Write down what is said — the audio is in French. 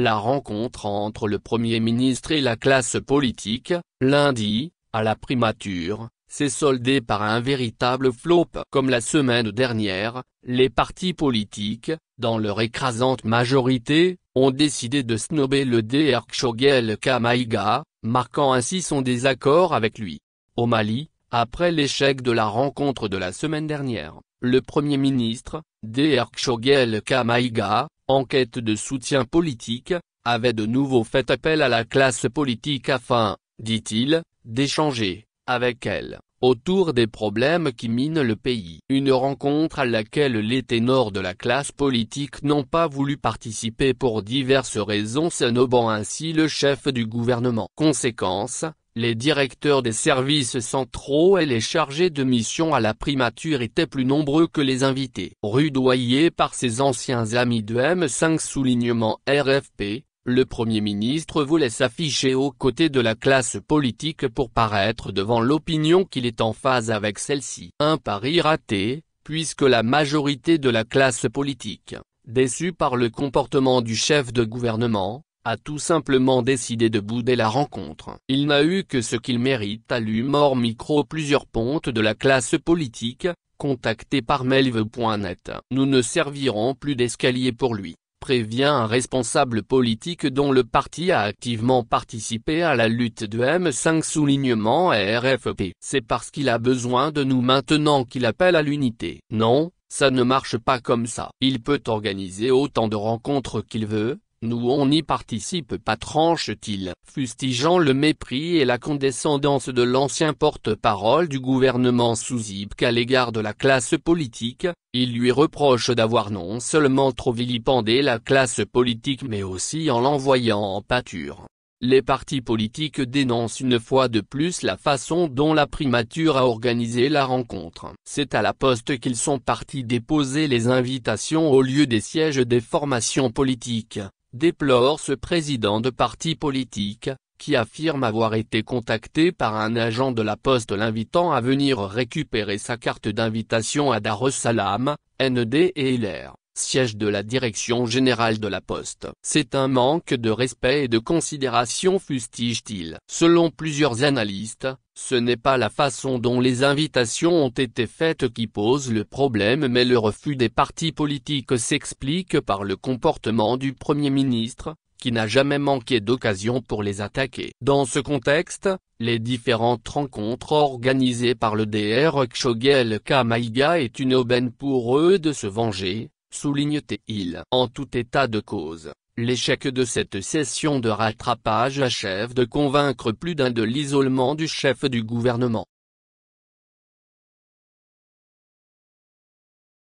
La rencontre entre le Premier ministre et la classe politique, lundi, à la primature, s'est soldée par un véritable flop. Comme la semaine dernière, les partis politiques, dans leur écrasante majorité, ont décidé de snober le DR Kshogel Kamaïga, marquant ainsi son désaccord avec lui. Au Mali, après l'échec de la rencontre de la semaine dernière, le Premier ministre, DR Khashoggi Kamaïga, enquête de soutien politique, avait de nouveau fait appel à la classe politique afin, dit-il, d'échanger, avec elle, autour des problèmes qui minent le pays. Une rencontre à laquelle les ténors de la classe politique n'ont pas voulu participer pour diverses raisons senobant ainsi le chef du gouvernement. Conséquence, les directeurs des services centraux et les chargés de mission à la primature étaient plus nombreux que les invités. Rudoyé par ses anciens amis de M5 soulignement RFP, le Premier ministre voulait s'afficher aux côtés de la classe politique pour paraître devant l'opinion qu'il est en phase avec celle-ci. Un pari raté, puisque la majorité de la classe politique, déçue par le comportement du chef de gouvernement, a tout simplement décidé de bouder la rencontre. Il n'a eu que ce qu'il mérite à mort micro plusieurs pontes de la classe politique, contacté par melve.net. Nous ne servirons plus d'escalier pour lui prévient un responsable politique dont le parti a activement participé à la lutte de M5 soulignement RFP. C'est parce qu'il a besoin de nous maintenant qu'il appelle à l'unité. Non, ça ne marche pas comme ça. Il peut organiser autant de rencontres qu'il veut, nous on n'y participe pas tranche-t-il, fustigeant le mépris et la condescendance de l'ancien porte-parole du gouvernement Souzib qu'à l'égard de la classe politique, il lui reproche d'avoir non seulement trop vilipendé la classe politique mais aussi en l'envoyant en pâture. Les partis politiques dénoncent une fois de plus la façon dont la primature a organisé la rencontre. C'est à la poste qu'ils sont partis déposer les invitations au lieu des sièges des formations politiques déplore ce président de parti politique, qui affirme avoir été contacté par un agent de la poste l'invitant à venir récupérer sa carte d'invitation à Darussalam, ND et LR siège de la Direction Générale de la Poste. C'est un manque de respect et de considération fustige-t-il. Selon plusieurs analystes, ce n'est pas la façon dont les invitations ont été faites qui pose le problème mais le refus des partis politiques s'explique par le comportement du Premier ministre, qui n'a jamais manqué d'occasion pour les attaquer. Dans ce contexte, les différentes rencontres organisées par le DR Kshogel Kamaïga est une aubaine pour eux de se venger, souligne-t-il. En tout état de cause, l'échec de cette session de rattrapage achève de convaincre plus d'un de l'isolement du chef du gouvernement.